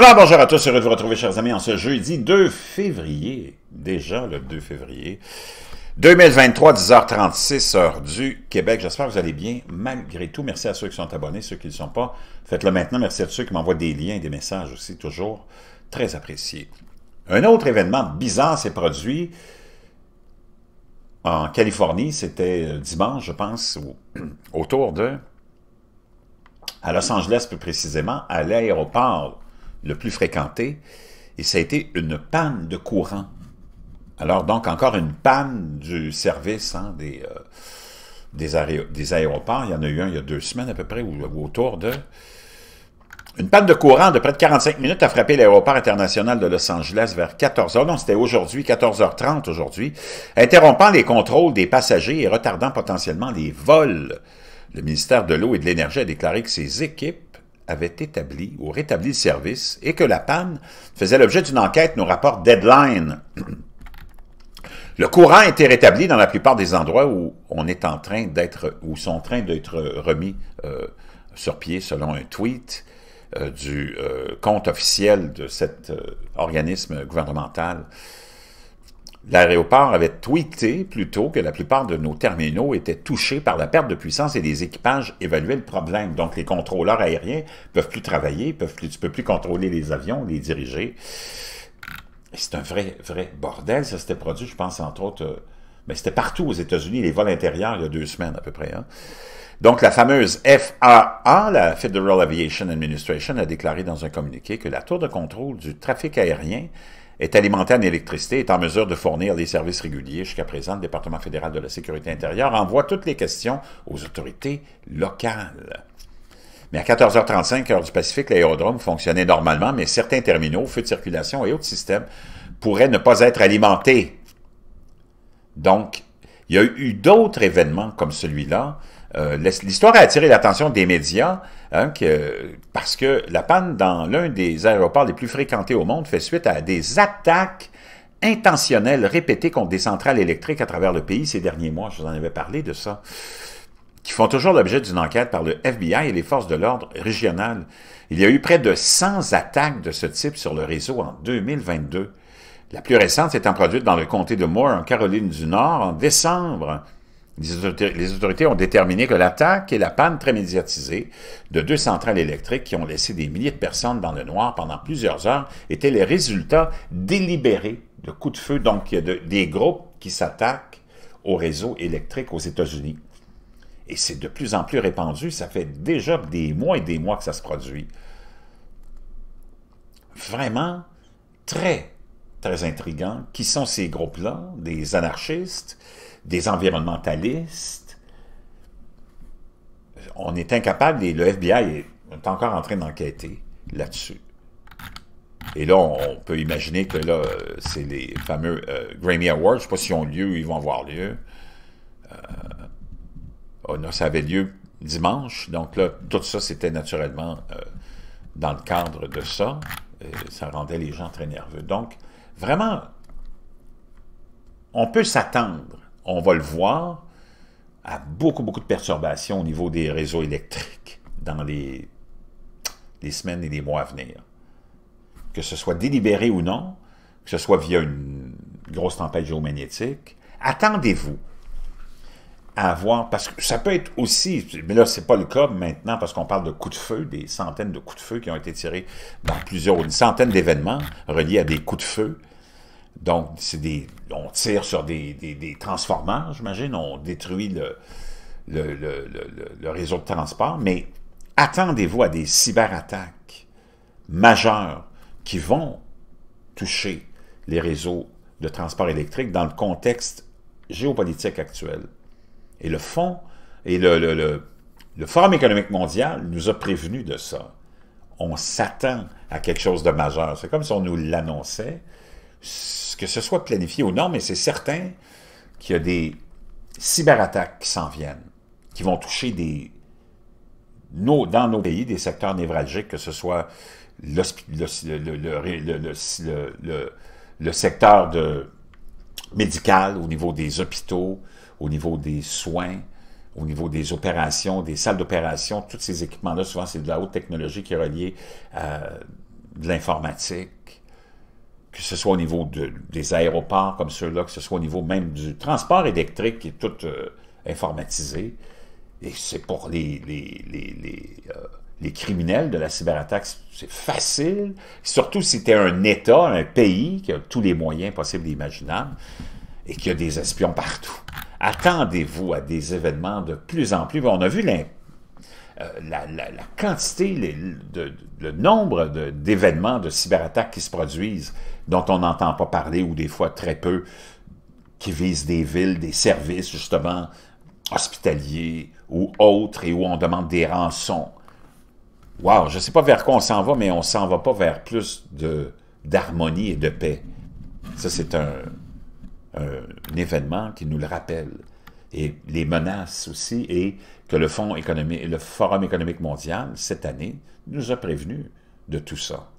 Alors, bonjour à tous, heureux de vous retrouver, chers amis, en ce jeudi 2 février, déjà le 2 février 2023, 10h36, heure du Québec. J'espère que vous allez bien, malgré tout. Merci à ceux qui sont abonnés, ceux qui ne le sont pas. Faites-le maintenant. Merci à ceux qui m'envoient des liens, et des messages aussi, toujours très appréciés. Un autre événement bizarre s'est produit en Californie. C'était euh, dimanche, je pense, autour de... à Los Angeles plus précisément, à l'aéroport le plus fréquenté, et ça a été une panne de courant. Alors donc encore une panne du service hein, des, euh, des, des, aéroports. Il y en a eu un il y a deux semaines à peu près, ou autour de... Une panne de courant de près de 45 minutes a frappé l'aéroport international de Los Angeles vers 14h. Non, c'était aujourd'hui, 14h30 aujourd'hui, interrompant les contrôles des passagers et retardant potentiellement les vols. Le ministère de l'Eau et de l'Énergie a déclaré que ses équipes avait établi ou rétabli le service et que la panne faisait l'objet d'une enquête, nous rapporte Deadline. Le courant a rétabli dans la plupart des endroits où on est en train d'être, ou sont en train d'être remis euh, sur pied, selon un tweet euh, du euh, compte officiel de cet organisme gouvernemental L'aéroport avait tweeté plutôt que la plupart de nos terminaux étaient touchés par la perte de puissance et les équipages évaluaient le problème. Donc, les contrôleurs aériens peuvent plus travailler, peuvent plus, tu peux plus contrôler les avions, les diriger. C'est un vrai, vrai bordel. Ça s'était produit, je pense, entre autres, euh, mais c'était partout aux États-Unis, les vols intérieurs, il y a deux semaines à peu près. Hein. Donc, la fameuse FAA, la Federal Aviation Administration, a déclaré dans un communiqué que la tour de contrôle du trafic aérien est alimenté en électricité, est en mesure de fournir des services réguliers. Jusqu'à présent, le département fédéral de la sécurité intérieure envoie toutes les questions aux autorités locales. Mais à 14h35, heure du Pacifique, l'aérodrome fonctionnait normalement, mais certains terminaux, feux de circulation et autres systèmes pourraient ne pas être alimentés. Donc, il y a eu d'autres événements comme celui-là. Euh, l'histoire a attiré l'attention des médias hein, parce que la panne dans l'un des aéroports les plus fréquentés au monde fait suite à des attaques intentionnelles répétées contre des centrales électriques à travers le pays ces derniers mois. Je vous en avais parlé de ça qui font toujours l'objet d'une enquête par le FBI et les forces de l'ordre régionales. Il y a eu près de 100 attaques de ce type sur le réseau en 2022. La plus récente s'étant produite dans le comté de Moore, en Caroline du Nord, en décembre. Les autorités, ont déterminé que l'attaque et la panne très médiatisée de deux centrales électriques qui ont laissé des milliers de personnes dans le noir pendant plusieurs heures étaient les résultats délibérés de coups de feu, donc a des groupes qui s'attaquent au réseau électrique aux États-Unis. Et c'est de plus en plus répandu, ça fait déjà des mois et des mois que ça se produit. Vraiment très, très intrigant. Qui sont ces groupes-là? Des anarchistes, des environnementalistes. On est incapable, et le FBI est encore en train d'enquêter là-dessus. Et là, on peut imaginer que là, euh, c'est les fameux euh, Grammy Awards. Je ne sais pas s'ils ont lieu ils vont avoir lieu. Euh, oh ça avait lieu dimanche. Donc là, tout ça, c'était naturellement dans le cadre de ça. ça rendait les gens très nerveux. Donc, vraiment, on peut s'attendre, on va le voir, à beaucoup, beaucoup de perturbations au niveau des réseaux électriques dans les, les semaines et les mois à venir. Que ce soit délibéré ou non, que ce soit via une grosse tempête géomagnétique, attendez-vous à voir, parce que ça peut être aussi, mais là, n'est pas le cas maintenant, parce qu'on parle de coups de feu, des centaines de coups de feu qui ont été tirés dans plusieurs, une centaine d'événements reliés à des coups de feu donc, on tire sur des, des, transformants, j'imagine, on détruit le, réseau de transport, mais attendez-vous à des cyberattaques majeures qui vont toucher les réseaux de transport électrique dans le contexte géopolitique actuel. Et le Fonds et le, le Forum économique mondial nous a prévenu de ça. On s'attend à quelque chose de majeur. C'est comme si on nous l'annonçait, que ce soit planifié ou non, mais c'est certain qu'il y a des cyberattaques qui s'en viennent, qui vont toucher des, nos, dans nos pays des secteurs névralgiques, que ce soit le, le, le, le secteur de, médical au niveau des hôpitaux, au niveau des soins, au niveau des opérations, des salles d'opération, tous ces équipements-là, souvent, c'est de la haute technologie qui est reliée à de l'informatique, que ce soit au niveau des aéroports comme ceux-là, que ce soit au niveau même du transport électrique qui est tout euh, informatisé. Et c'est pour les, euh, les, criminels de la cyberattaque, c'est facile. Surtout si tu es un État, un pays qui a tous les moyens possibles et imaginables et qui a des espions partout. Attendez-vous à des événements de plus en plus. On a vu l'impact euh, la, quantité, le nombre d'événements de, cyberattaques qui se produisent, dont on n'entend pas parler ou des fois très peu, qui visent des villes, des services, justement, hospitaliers ou autres, et où on demande des rançons. Waouh je ne sais pas vers quoi on s'en va, mais on s'en va pas vers plus d'harmonie et de paix. Ça, c'est un événement qui nous le rappelle et les menaces aussi, et que le, le Forum économique mondial, cette année, nous a prévenus de tout ça.